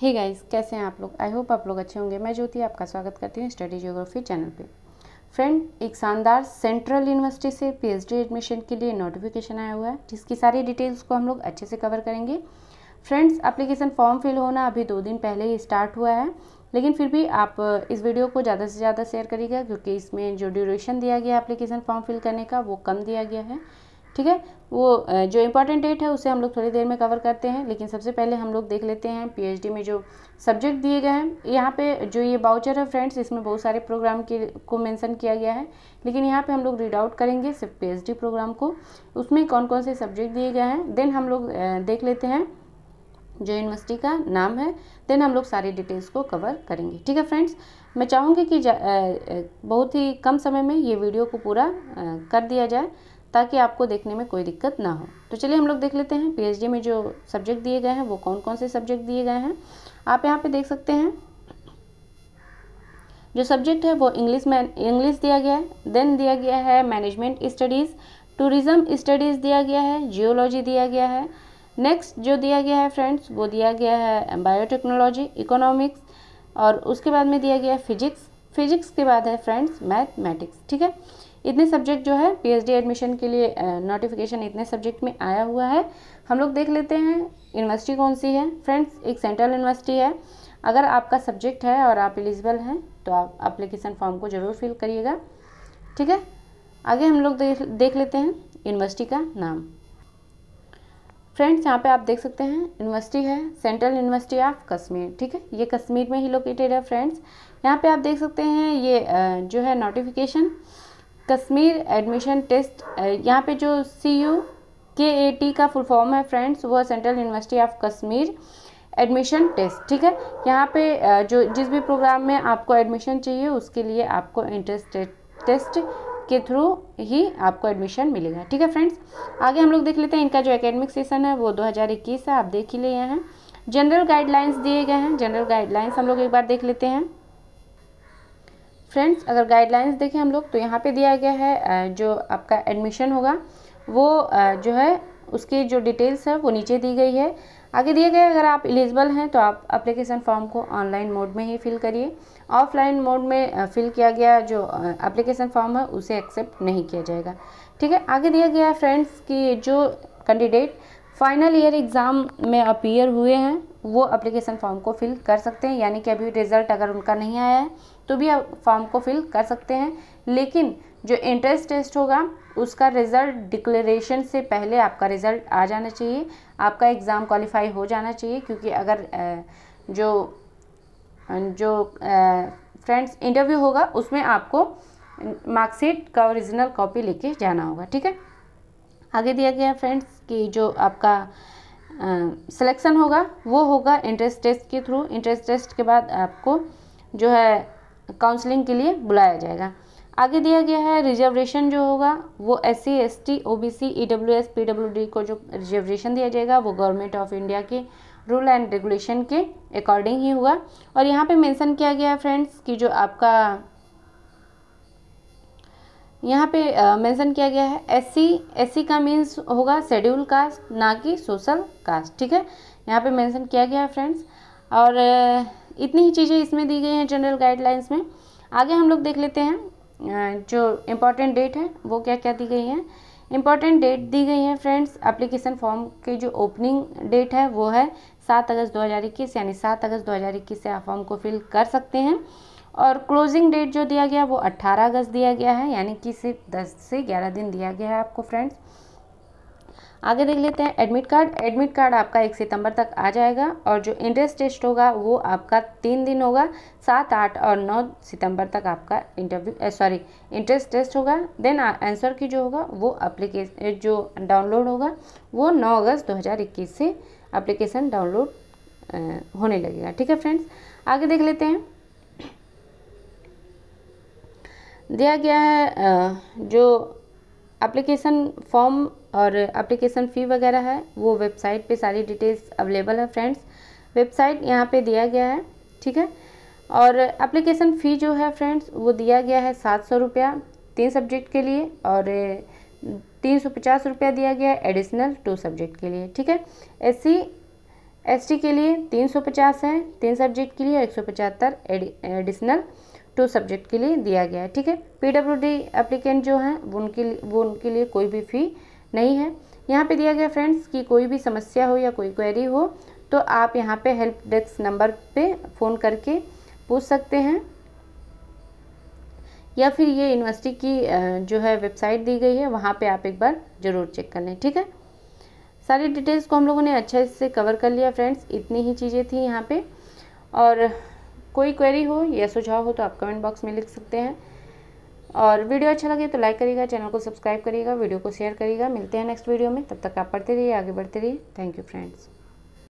hey guys कैसे हैं आप लोग आई होप आप लोग अच्छे होंगे मैं ज्योति आपका स्वागत करती हूँ स्टडी जियोग्राफी चैनल पे फ्रेंड एक शानदार सेंट्रल यूनिवर्सिटी से पीएचडी एडमिशन के लिए नोटिफिकेशन आया हुआ है जिसकी सारी डिटेल्स को हम लोग अच्छे से कवर करेंगे फ्रेंड्स अप्लीकेशन फॉर्म फिल होना अभी दो दिन पहले ही स्टार्ट हुआ है लेकिन फिर भी आप uh, इस वीडियो को ज़्यादा से ज़्यादा शेयर करिएगा क्योंकि इसमें जो ड्यूरेशन दिया गया है एप्लीकेशन फॉर्म फिल करने का वो कम दिया गया है ठीक है वो जो इम्पॉर्टेंट डेट है उसे हम लोग थोड़ी देर में कवर करते हैं लेकिन सबसे पहले हम लोग देख लेते हैं पीएचडी में जो सब्जेक्ट दिए गए हैं यहाँ पे जो ये बाउचर है फ्रेंड्स इसमें बहुत सारे प्रोग्राम के को मेंशन किया गया है लेकिन यहाँ पे हम लोग रीड आउट करेंगे सिर्फ पीएचडी प्रोग्राम को उसमें कौन कौन से सब्जेक्ट दिए गए हैं देन हम लोग देख लेते हैं जो यूनिवर्सिटी का नाम है देन हम लोग सारी डिटेल्स को कवर करेंगे ठीक है फ्रेंड्स मैं चाहूँगी कि बहुत ही कम समय में ये वीडियो को पूरा कर दिया जाए ताकि आपको देखने में कोई दिक्कत ना हो तो चलिए हम लोग देख लेते हैं पी में जो सब्जेक्ट दिए गए हैं वो कौन कौन से सब्जेक्ट दिए गए हैं आप यहाँ पे देख सकते हैं जो सब्जेक्ट है वो इंग्लिश में इंग्लिश दिया गया है देन दिया गया है मैनेजमेंट स्टडीज़ टूरिज़्म स्टडीज़ दिया गया है जियोलॉजी दिया गया है नेक्स्ट जो दिया गया है फ्रेंड्स वो दिया गया है बायोटेक्नोलॉजी इकोनॉमिक्स और उसके बाद में दिया गया है फिजिक्स फिजिक्स के बाद है फ्रेंड्स मैथमेटिक्स ठीक है इतने सब्जेक्ट जो है पीएचडी एडमिशन के लिए नोटिफिकेशन इतने सब्जेक्ट में आया हुआ है हम लोग देख लेते हैं यूनिवर्सिटी कौन सी है फ्रेंड्स एक सेंट्रल यूनिवर्सिटी है अगर आपका सब्जेक्ट है और आप एलिजिबल हैं तो आप अप्लीकेशन फॉर्म को ज़रूर फिल करिएगा ठीक है आगे हम लोग देख, देख लेते हैं यूनिवर्सिटी का नाम फ्रेंड्स यहाँ पे आप देख सकते हैं यूनिवर्सिटी है सेंट्रल यूनिवर्सिटी ऑफ कश्मीर ठीक है ये कश्मीर में ही लोकेटेड है फ्रेंड्स यहाँ पे आप देख सकते हैं ये जो है नोटिफिकेशन कश्मीर एडमिशन टेस्ट यहाँ पे जो C U K A T का फुल फॉर्म है फ्रेंड्स वो central university of Kashmir admission test ठीक है यहाँ पे जो जिस भी प्रोग्राम में आपको एडमिशन चाहिए उसके लिए आपको इंट्रेंस टेस्ट के थ्रू ही आपको एडमिशन मिलेगा ठीक है फ्रेंड्स आगे हम लोग देख लेते हैं इनका जो एकेडमिक सेशन है वो 2021 है आप देख ही लिए हैं जनरल गाइडलाइंस दिए गए हैं जनरल गाइडलाइंस हम लोग एक बार देख लेते हैं फ्रेंड्स अगर गाइडलाइंस देखें हम लोग तो यहाँ पे दिया गया है जो आपका एडमिशन होगा वो जो है उसकी जो डिटेल्स है वो नीचे दी गई है आगे दिया गया अगर आप एलिजिबल हैं तो आप अप्लीकेशन फॉर्म को ऑनलाइन मोड में ही फिल करिए ऑफलाइन मोड में फिल किया गया जो अप्लीकेशन फॉर्म है उसे एक्सेप्ट नहीं किया जाएगा ठीक है आगे दिया गया फ्रेंड्स कि जो कैंडिडेट फाइनल ईयर एग्ज़ाम में अपीयर हुए हैं वो अप्लीकेशन फॉर्म को फिल कर सकते हैं यानी कि अभी रिज़ल्ट अगर उनका नहीं आया है तो भी आप फॉर्म को फिल कर सकते हैं लेकिन जो इंट्रेंस टेस्ट होगा उसका रिज़ल्ट डिक्लेरेशन से पहले आपका रिज़ल्ट आ जाना चाहिए आपका एग्ज़ाम क्वालिफाई हो जाना चाहिए क्योंकि अगर जो जो फ्रेंड्स इंटरव्यू होगा उसमें आपको मार्कशीट का ओरिजिनल कॉपी लेके जाना होगा ठीक है आगे दिया गया फ्रेंड्स कि जो आपका सिलेक्शन होगा वो होगा इंट्रेंस टेस्ट के थ्रू इंटरेस्ट टेस्ट के बाद आपको जो है काउंसलिंग के लिए बुलाया जाएगा आगे दिया गया है रिजर्वेशन जो होगा वो S C S T O B C E W S P W D को जो रिजर्वेशन दिया जाएगा वो गवर्नमेंट ऑफ इंडिया के रूल एंड रेगुलेशन के अकॉर्डिंग ही हुआ और यहाँ पे मेंशन किया गया है फ्रेंड्स कि जो आपका यहाँ पे मेंशन किया गया है एस सी का मीन्स होगा शेड्यूल कास्ट ना कि सोशल कास्ट ठीक है यहाँ पे मेंशन किया गया है फ्रेंड्स और इतनी ही चीज़ें इसमें दी गई हैं जनरल गाइडलाइंस में आगे हम लोग देख लेते हैं जो इम्पॉर्टेंट डेट है वो क्या क्या दी गई हैं इम्पॉर्टेंट डेट दी गई है फ्रेंड्स अप्लीकेशन फॉर्म के जो ओपनिंग डेट है वो है सात अगस्त दो यानी सात अगस्त दो से आप फॉर्म को फिल कर सकते हैं और क्लोजिंग डेट जो दिया गया वो 18 अगस्त दिया गया है यानी कि सिर्फ 10 से 11 दिन दिया गया है आपको फ्रेंड्स आगे देख लेते हैं एडमिट कार्ड एडमिट कार्ड आपका एक सितंबर तक आ जाएगा और जो इंटरेस्ट टेस्ट होगा वो आपका तीन दिन होगा सात आठ और नौ सितंबर तक आपका इंटरव्यू सॉरी इंटरेस्ट टेस्ट होगा देन आंसर की जो होगा वो अप्लीकेशन जो डाउनलोड होगा वो नौ अगस्त दो हज़ार इक्कीस से अप्लीकेशन डाउनलोड होने लगेगा ठीक है फ्रेंड्स आगे देख लेते हैं दिया गया है जो एप्लीकेशन फॉर्म और एप्लीकेशन फ़ी वगैरह है वो वेबसाइट पे सारी डिटेल्स अवेलेबल है फ्रेंड्स वेबसाइट यहाँ पे दिया गया है ठीक है और एप्लीकेशन फ़ी जो है फ्रेंड्स वो दिया गया है सात सौ रुपया तीन सब्जेक्ट के लिए और तीन सौ पचास रुपया दिया गया है एडिशनल टू सब्जेक्ट के लिए ठीक है एस सी एस टी के लिए तीन सौ पचास है तीन सब्जेक्ट के लिए एक सौ पचहत्तर एडिशनल टू सब्जेक्ट के लिए दिया गया है ठीक है पीडब्ल्यूडी एप्लीकेंट जो हैं वो उनके लिए वो उनके लिए कोई भी फ़ी नहीं है यहाँ पे दिया गया फ्रेंड्स कि कोई भी समस्या हो या कोई क्वेरी हो तो आप यहाँ पे हेल्प डेस्क नंबर पे फ़ोन करके पूछ सकते हैं या फिर ये यूनिवर्सिटी की जो है वेबसाइट दी गई है वहाँ पर आप एक बार ज़रूर चेक कर लें ठीक है सारी डिटेल्स को हम लोगों ने अच्छे से कवर कर लिया फ्रेंड्स इतनी ही चीज़ें थी यहाँ पर और कोई क्वेरी हो या सुझाव हो तो आप कमेंट बॉक्स में लिख सकते हैं और वीडियो अच्छा लगे तो लाइक करिएगा चैनल को सब्सक्राइब करिएगा वीडियो को शेयर करिएगा मिलते हैं नेक्स्ट वीडियो में तब तक आप पढ़ते रहिए आगे बढ़ते रहिए थैंक यू फ्रेंड्स